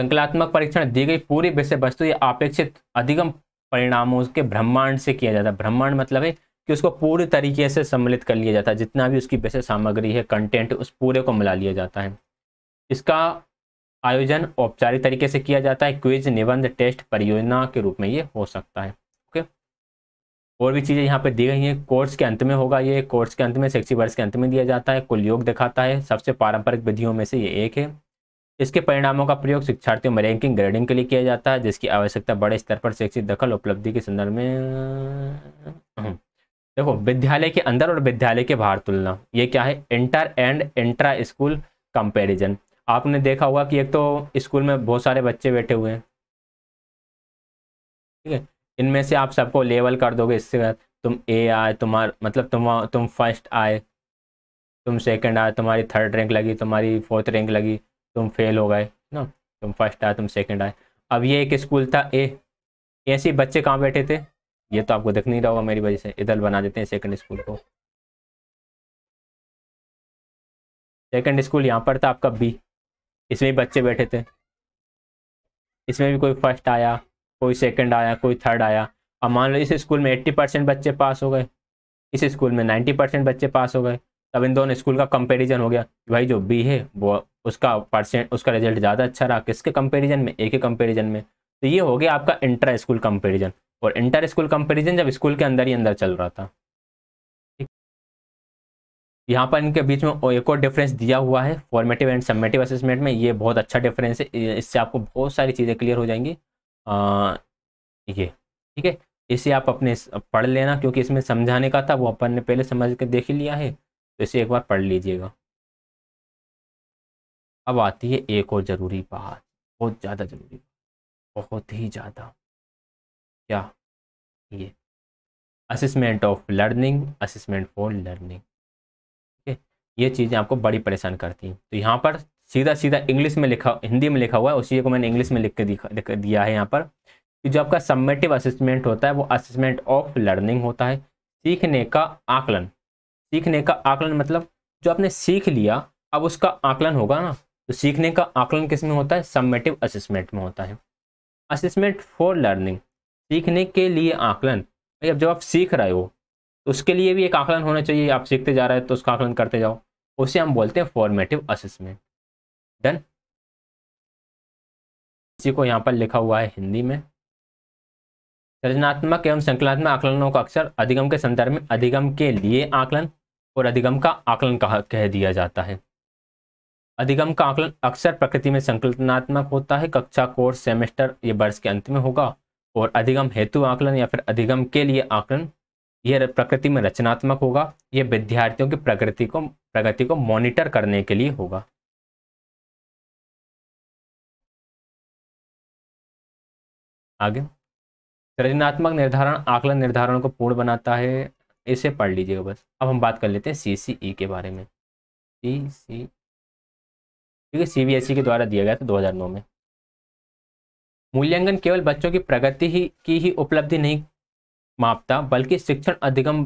संकलात्मक परीक्षण दी गई पूरी विषय वस्तु या अपेक्षित अधिगम परिणामों के ब्रह्मांड से किया जाता है ब्रह्मांड मतलब है कि उसको पूरे तरीके से सम्मिलित कर लिया जाता है जितना भी उसकी विषय सामग्री है कंटेंट उस पूरे को मिला लिया जाता है इसका आयोजन औपचारिक तरीके से किया जाता है क्विज निबंध टेस्ट परियोजना के रूप में ये हो सकता है ओके और भी चीज़ें यहाँ पे दी गई हैं कोर्स के अंत में होगा ये कोर्स के अंत में शैक्षिक वर्ष के अंत में दिया जाता है कुल योग दिखाता है सबसे पारंपरिक विधियों में से ये एक है इसके परिणामों का प्रयोग शिक्षार्थियों में रैंकिंग ग्रेडिंग के लिए किया जाता है जिसकी आवश्यकता बड़े स्तर पर शैक्षिक दखल उपलब्धि के संदर्भ में हम्म। देखो विद्यालय के अंदर और विद्यालय के बाहर तुलना ये क्या है inter and intra school comparison आपने देखा होगा कि एक तो स्कूल में बहुत सारे बच्चे बैठे हुए हैं ठीक है इनमें से आप सबको लेवल कर दोगे इससे तुम ए आए तुम्हार मतलब तुम तुम फर्स्ट आए तुम सेकंड आए तुम्हारी थर्ड रैंक लगी तुम्हारी फोर्थ रैंक लगी तुम फेल हो गए ना तुम फर्स्ट आए तुम सेकंड आए अब ये एक स्कूल था ए ऐसे बच्चे कहाँ बैठे थे ये तो आपको दिख नहीं रहा होगा मेरी वजह से इधर बना देते हैं सेकंड स्कूल को सेकंड स्कूल यहाँ पर था आपका बी इसमें भी बच्चे बैठे थे इसमें भी कोई फर्स्ट आया कोई सेकंड आया कोई थर्ड आया अब मान लो इस स्कूल में एट्टी परसेंट बच्चे पास हो गए इस स्कूल में नाइन्टी परसेंट बच्चे पास हो गए तब इन दोनों स्कूल का कंपेरिजन हो गया भाई जो बी है वो उसका परसेंट उसका रिजल्ट ज़्यादा अच्छा रहा किसके कंपेरिजन में एक ही कंपेरिजन में तो ये हो गया आपका इंटर स्कूल कंपेरिजन और इंटर स्कूल कंपेरिजन जब स्कूल के अंदर ही अंदर चल रहा था यहाँ पर इनके बीच में एक और डिफरेंस दिया हुआ है फॉर्मेटिव एंड सबमेटिव असेसमेंट में ये बहुत अच्छा डिफरेंस है इससे आपको बहुत सारी चीज़ें क्लियर हो जाएंगी आ, ये ठीक है इसे आप अपने पढ़ लेना क्योंकि इसमें समझाने का था वो अपन ने पहले समझ के देख लिया है तो इसे एक बार पढ़ लीजिएगा अब आती है एक और ज़रूरी बात बहुत ज़्यादा ज़रूरी बहुत ही ज़्यादा क्या ये assessment of learning assessment for learning ठीक है ये चीज़ें आपको बड़ी परेशान करती हैं तो यहाँ पर सीधा सीधा इंग्लिश में लिखा हिंदी में लिखा हुआ है उसी को मैंने इंग्लिश में लिख के दिखा दिया है यहाँ पर कि जो आपका सबमेटिव असेसमेंट होता है वो असेसमेंट ऑफ लर्निंग होता है सीखने का आकलन सीखने का आकलन मतलब जो आपने सीख लिया अब उसका आकलन होगा ना तो सीखने का आकलन किस में होता है सबमेटिव असिसमेंट में होता है असिस्मेंट फॉर लर्निंग सीखने के लिए आकलन भाई अब जब आप सीख रहे हो तो उसके लिए भी एक आकलन होना चाहिए आप सीखते जा रहे हैं तो उसका आकलन करते जाओ उसे हम बोलते हैं फॉर्मेटिव असिसमेंट डन इसी को यहाँ पर लिखा हुआ है हिंदी में सृजनात्मक एवं संकलात्मक आकलनों का अक्सर अधिगम के संदर्भ में अधिगम के लिए आकलन और अधिगम का आकलन कहा कह दिया जाता है अधिगम का आकलन अक्सर प्रकृति में संकल्पनात्मक होता है कक्षा कोर्स सेमेस्टर ये वर्ष के अंत में होगा और अधिगम हेतु आकलन या फिर अधिगम के लिए आकलन यह प्रकृति में रचनात्मक होगा यह विद्यार्थियों की प्रकृति को प्रगति को मॉनिटर करने के लिए होगा आगे सृजनात्मक निर्धारण आकलन निर्धारण को पूर्ण बनाता है इसे पढ़ लीजिएगा बस अब हम बात कर लेते हैं सी e के बारे में C C B S CBSE के द्वारा दिया गया था 2009 में मूल्यांकन केवल बच्चों की प्रगति ही की ही उपलब्धि नहीं मापता बल्कि शिक्षण अधिगम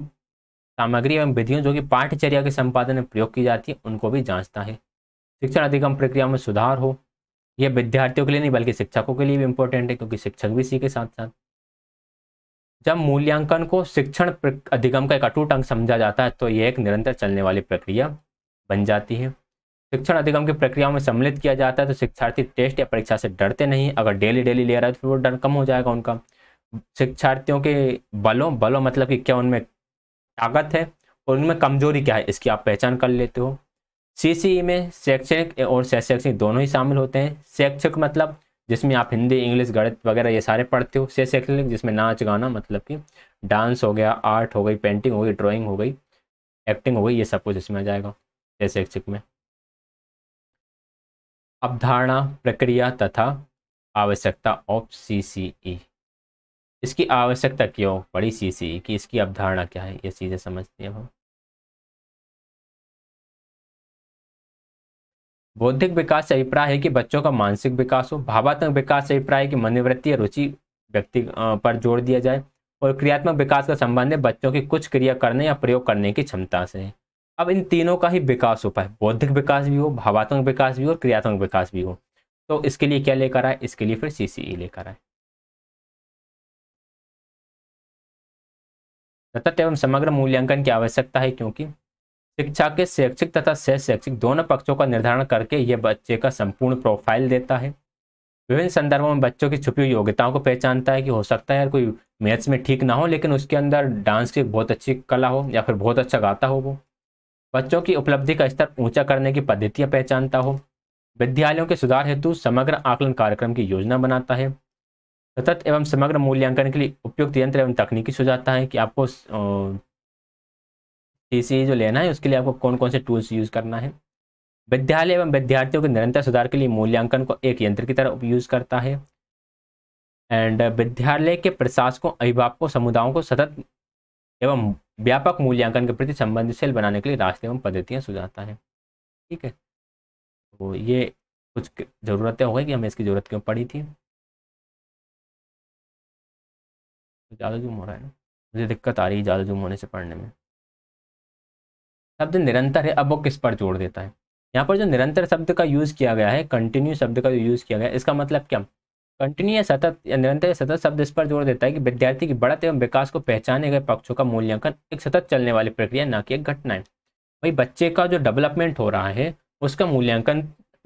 सामग्री एवं विधियों जो कि पाठ्यचर्या के संपादन में प्रयोग की जाती है उनको भी जांचता है शिक्षण अधिगम प्रक्रिया में सुधार हो यह विद्यार्थियों के लिए नहीं बल्कि शिक्षकों के लिए भी इम्पोर्टेंट है क्योंकि शिक्षक भी इसी के साथ साथ जब मूल्यांकन को शिक्षण अधिगम का एक अटूट अंग समझा जाता है तो यह एक निरंतर चलने वाली प्रक्रिया बन जाती है शिक्षण अधिगम की प्रक्रियाओं में सम्मिलित किया जाता है तो शिक्षार्थी टेस्ट या परीक्षा से डरते नहीं अगर डेली डेली ले रहा है तो फिर वो डर कम हो जाएगा उनका शिक्षार्थियों के बलों बलों मतलब कि क्या उनमें ताकत है और उनमें कमजोरी क्या है इसकी आप पहचान कर लेते हो सी e में शैक्षणिक और शैक्षणिक दोनों ही शामिल होते हैं शैक्षिक मतलब जिसमें आप हिंदी इंग्लिश गणित वगैरह ये सारे पढ़ते हो शैक्षणिक जिसमें नाच गाना मतलब कि डांस हो गया आर्ट हो गई पेंटिंग हो गई ड्राइंग हो गई एक्टिंग हो गई ये सब कुछ इसमें आ जाएगा शैक्षिक में अवधारणा प्रक्रिया तथा आवश्यकता ऑफ सीसीई e। इसकी आवश्यकता क्यों सी सीसीई e की इसकी अवधारणा क्या है ये चीज़ें समझते हैं हम बौद्धिक विकास से अभिप्राय है कि बच्चों का मानसिक विकास हो भावात्मक विकास से अभिप्राय है कि मनोवृत्ति रुचि व्यक्ति पर जोड़ दिया जाए और क्रियात्मक विकास का संबंध है बच्चों की कुछ क्रिया करने या प्रयोग करने की क्षमता से है अब इन तीनों का ही विकास हो पाए बौद्धिक विकास भी हो भावात्मक विकास भी हो और क्रियात्मक विकास भी हो तो इसके लिए क्या लेकर आए इसके लिए फिर सीसीई e लेकर आए सतत एवं समग्र मूल्यांकन की आवश्यकता है क्योंकि शिक्षा के शैक्षिक तथा सह शैक्षिक दोनों पक्षों का निर्धारण करके यह बच्चे का संपूर्ण प्रोफाइल देता है विभिन्न संदर्भों में बच्चों की छुपी हुई योग्यताओं को पहचानता है कि हो सकता है यार कोई मैथ्स में ठीक ना हो लेकिन उसके अंदर डांस की बहुत अच्छी कला हो या फिर बहुत अच्छा गाता हो वो बच्चों की उपलब्धि का स्तर ऊंचा करने की पद्धतियां पहचानता हो विद्यालयों के सुधार हेतु समग्र आकलन कार्यक्रम की योजना बनाता है सतत एवं समग्र मूल्यांकन के लिए उपयुक्त यंत्र एवं तकनीकी सुझाता है कि आपको टी जो लेना है उसके लिए आपको कौन कौन से टूल्स यूज़ करना है विद्यालय एवं विद्यार्थियों के निरंतर सुधार के लिए मूल्यांकन को एक यंत्र की तरह यूज़ करता है एंड विद्यालय के प्रशासकों अभिभावकों समुदायों को सतत एवं व्यापक मूल्यांकन के प्रति संबंधित सेल बनाने के लिए रास्ते एवं पद्धतियाँ सुझाता है ठीक है तो ये कुछ ज़रूरतें हो गई कि हमें इसकी ज़रूरत क्यों पड़ी थी तो ज़्यादा जुम्म हो रहा है ना मुझे दिक्कत आ रही है ज़्यादा जुम्म होने से पढ़ने में शब्द निरंतर है अब वो किस पर जोड़ देता है यहाँ पर जो निरंतर शब्द का यूज़ किया गया है कंटिन्यू शब्द का जो यूज़ किया गया है इसका मतलब क्या कंटिन्यू सतत या निरंतर सतत शब्द इस पर जोर देता है कि विद्यार्थी की बढ़त एवं विकास को पहचाने गए पक्षों का मूल्यांकन एक सतत चलने वाली प्रक्रिया ना कि एक घटना है भाई बच्चे का जो डेवलपमेंट हो रहा है उसका मूल्यांकन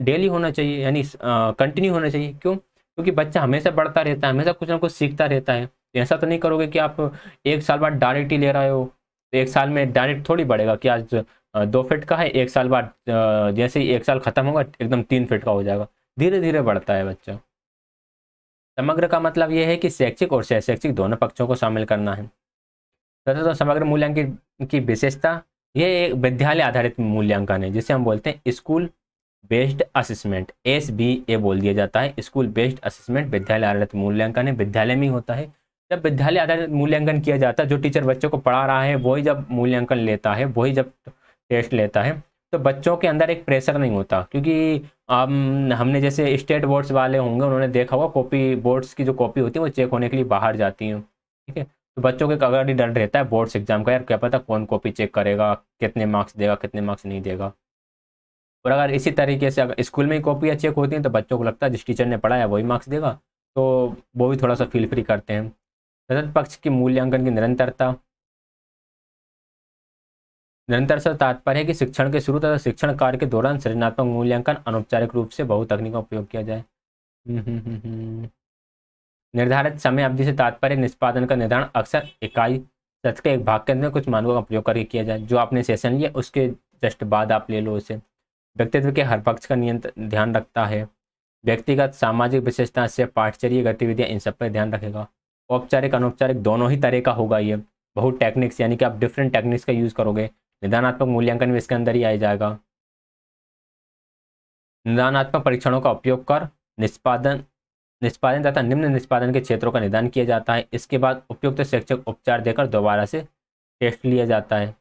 डेली होना चाहिए यानी कंटिन्यू होना चाहिए क्यों क्योंकि बच्चा हमेशा बढ़ता रहता है हमेशा कुछ ना कुछ सीखता रहता है तो ऐसा तो नहीं करोगे कि आप एक साल बाद डायरेक्ट ही ले रहे हो तो एक साल में डायरेक्ट थोड़ी बढ़ेगा कि आज दो फिट का है एक साल बाद जैसे ही एक साल खत्म होगा एकदम तीन फिट का हो जाएगा धीरे धीरे बढ़ता है बच्चा समग्र का मतलब यह है कि शैक्षिक और शैक्षिक दोनों पक्षों को शामिल करना है तथा तो समग्र मूल्यांकन की विशेषता यह एक विद्यालय आधारित मूल्यांकन है जिसे हम बोलते हैं school based assessment S B A बोल दिया जाता है स्कूल बेस्ड असेसमेंट विद्यालय आधारित मूल्यांकन है विद्यालय में ही होता है जब विद्यालय आधारित मूल्यांकन किया जाता है जो टीचर बच्चों को पढ़ा रहा है वही जब मूल्यांकन लेता है वही जब टेस्ट लेता है तो बच्चों के अंदर एक प्रेशर नहीं होता क्योंकि अब हमने जैसे स्टेट बोर्ड्स वाले होंगे उन्होंने देखा होगा कॉपी बोर्ड्स की जो कॉपी होती है वो चेक होने के लिए बाहर जाती हैं ठीक है तो बच्चों के अगर डर रहता है बोर्ड्स एग्जाम का यार क्या पता कौन कॉपी चेक करेगा कितने मार्क्स देगा कितने मार्क्स नहीं देगा और अगर इसी तरीके से अगर स्कूल में ही कॉपियाँ चेक होती हैं तो बच्चों को लगता है जिस टीचर ने पढ़ाया वही मार्क्स देगा तो वो भी थोड़ा सा फील फ्री करते हैं रजत पक्ष की मूल्यांकन की निरंतरता निरंतर से तात्पर्य है कि शिक्षण के शुरू तथा शिक्षण कार्य के दौरान सृजनात्मक मूल्यांकन अनौपचारिक रूप से तकनीक का उपयोग किया जाए हम्म, हम्म, हम्म, निर्धारित समय अवधि से तात्पर्य निष्पादन का निर्धारण अक्सर इकाई सत्र के एक भाग के अंदर कुछ मानवों का उपयोग करके किया जाए जो आपने सेशन लिया उसके जस्ट बाद आप ले लो उसे व्यक्तित्व के हर पक्ष का नियंत्रण ध्यान रखता है व्यक्तिगत सामाजिक विशेषता से पाठचर्य गतिविधियाँ इन सब पर ध्यान रखेगा औपचारिक अनौपचारिक दोनों ही तरह का होगा ये बहुत टेक्निक्स यानी कि आप डिफरेंट टेक्निक्स का यूज़ करोगे निदानात्मक मूल्यांकन भी इसके अंदर ही आ जाएगा निदानात्मक परीक्षणों का उपयोग कर निष्पादन निष्पादन तथा निम्न निष्पादन के क्षेत्रों का निदान किया जाता है इसके बाद उपयुक्त शैक्षिक उपचार देकर दोबारा से टेस्ट लिया जाता है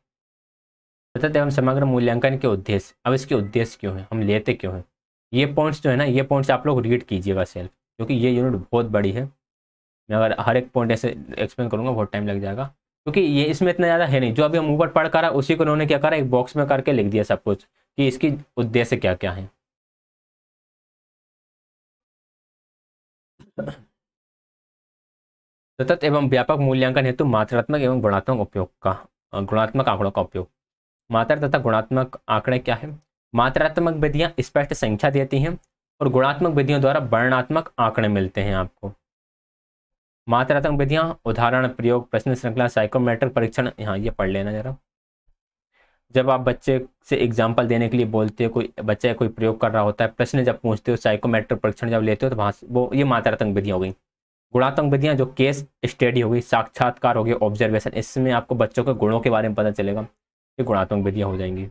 सतत एवं समग्र मूल्यांकन के उद्देश्य अब इसके उद्देश्य क्यों है हम लेते क्यों हैं ये पॉइंट्स जो है ना ये पॉइंट्स आप लोग रीड कीजिएगा सेल्फ क्योंकि ये यूनिट बहुत बड़ी है मैं अगर हर एक पॉइंट ऐसे एक्सप्लेन करूँगा बहुत टाइम लग जाएगा क्योंकि ये इसमें इतना ज़्यादा है नहीं जो अभी हम ऊपर पढ़ कर उसी को उन्होंने क्या करा एक बॉक्स में करके लिख दिया सब कुछ कि इसकी उद्देश्य क्या क्या है सतत एवं व्यापक मूल्यांकन हेतु मात्रात्मक एवं गुणात्मक उपयोग का गुणात्मक आंकड़ों का उपयोग मात्र तथा गुणात्मक आंकड़े क्या है मात्रात्मक विधियां स्पष्ट संख्या देती हैं और गुणात्मक विधियों द्वारा वर्णात्मक आंकड़े मिलते हैं आपको मात्रात्मक विधियां उदाहरण प्रयोग प्रश्न श्रृंखला साइकोमेट्रिक परीक्षण यहाँ ये पढ़ लेना जरा जब आप बच्चे से एग्जाम्पल देने के लिए बोलते हो कोई बच्चा कोई प्रयोग कर रहा होता है प्रश्न जब पूछते हो साइकोमेट्रिक परीक्षण जब लेते हो तो वहाँ वो ये मात्रात्मक विधियाँ हो गई गुणात्मक विधियाँ जो केस स्टडी हो गई साक्षात्कार हो गया ऑब्जर्वेशन इसमें आपको बच्चों के गुणों के बारे में पता चलेगा ये गुणात्मक विधियाँ हो जाएंगी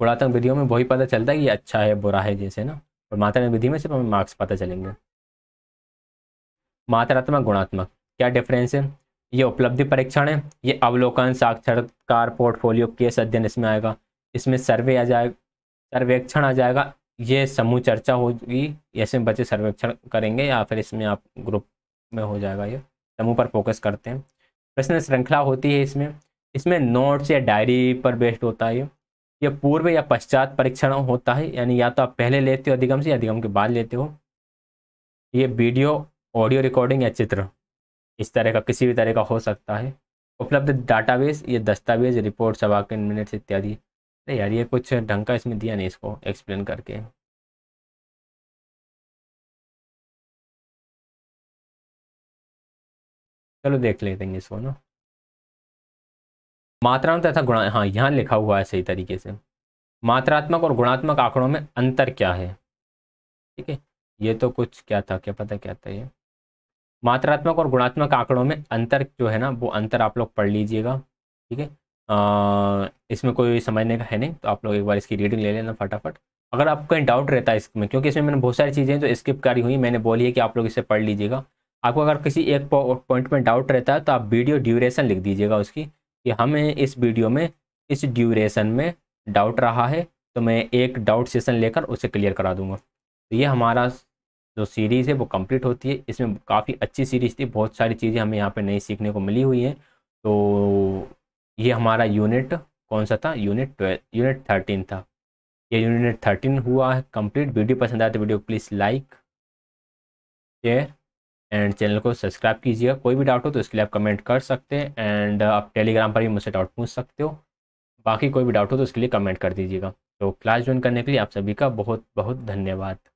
गुणात्मक विधियों में वही पता चलता है कि अच्छा है बुरा है जैसे ना और मात्रात्मक विधि में सिर्फ हमें मार्क्स पता चलेंगे मात्रात्मक गुणात्मक क्या डिफरेंस है ये उपलब्धि परीक्षण है ये अवलोकन साक्षरकार पोर्टफोलियो केस अध्ययन इसमें आएगा इसमें सर्वे आ जाएगा सर्वेक्षण आ जाएगा ये समूह चर्चा होगी ऐसे बच्चे सर्वेक्षण करेंगे या फिर इसमें आप ग्रुप में हो जाएगा ये समूह पर फोकस करते हैं प्रश्न श्रृंखला होती है इसमें इसमें नोट्स या डायरी पर बेस्ड होता है ये ये पूर्व या पश्चात परीक्षण होता है यानी या तो आप पहले लेते हो अधिगम से या अधिगम के बाद लेते हो ये वीडियो ऑडियो रिकॉर्डिंग या चित्र इस तरह का किसी भी तरह का हो सकता है उपलब्ध डाटाबेस ये दस्तावेज रिपोर्ट आके मिनट्स इत्यादि अरे यार ये कुछ ढंग का इसमें दिया नहीं इसको एक्सप्लेन करके चलो देख लेते हैं इसको ना मात्राओं तथा गुणा हाँ यहाँ लिखा हुआ है सही तरीके से मात्रात्मक और गुणात्मक आंकड़ों में अंतर क्या है ठीक है ये तो कुछ क्या था क्या पता क्या था ये मात्रात्मक और गुणात्मक आंकड़ों में अंतर जो है ना वो अंतर आप लोग पढ़ लीजिएगा ठीक है इसमें कोई समझने का है नहीं तो आप लोग एक बार इसकी रीडिंग ले लेना फटाफट अगर आपको कहीं डाउट रहता है इसमें क्योंकि इसमें मैंने बहुत सारी चीज़ें तो स्किप करी हुई मैंने बोली है कि आप लोग इसे पढ़ लीजिएगा आपको अगर किसी एक पॉइंट में डाउट रहता है तो आप वीडियो ड्यूरेशन लिख दीजिएगा उसकी कि हमें इस वीडियो में इस ड्यूरेशन में डाउट रहा है तो मैं एक डाउट सेशन लेकर उसे क्लियर करा दूंगा तो ये हमारा जो सीरीज़ है वो कंप्लीट होती है इसमें काफ़ी अच्छी सीरीज़ थी बहुत सारी चीज़ें हमें यहाँ पे नई सीखने को मिली हुई हैं तो ये हमारा यूनिट कौन सा था यूनिट ट्वेल्व यूनिट थर्टीन था ये यूनिट थर्टीन हुआ है कंप्लीट वीडियो पसंद आए तो video please like share and channel को सब्सक्राइब कीजिएगा कोई भी डाउट हो तो इसके लिए आप कमेंट कर सकते हैं एंड आप टेलीग्राम पर भी मुझसे डाउट पूछ सकते हो बाकी कोई भी डाउट हो तो उसके लिए कमेंट कर दीजिएगा तो क्लास ज्वाइन करने के लिए आप सभी का बहुत बहुत धन्यवाद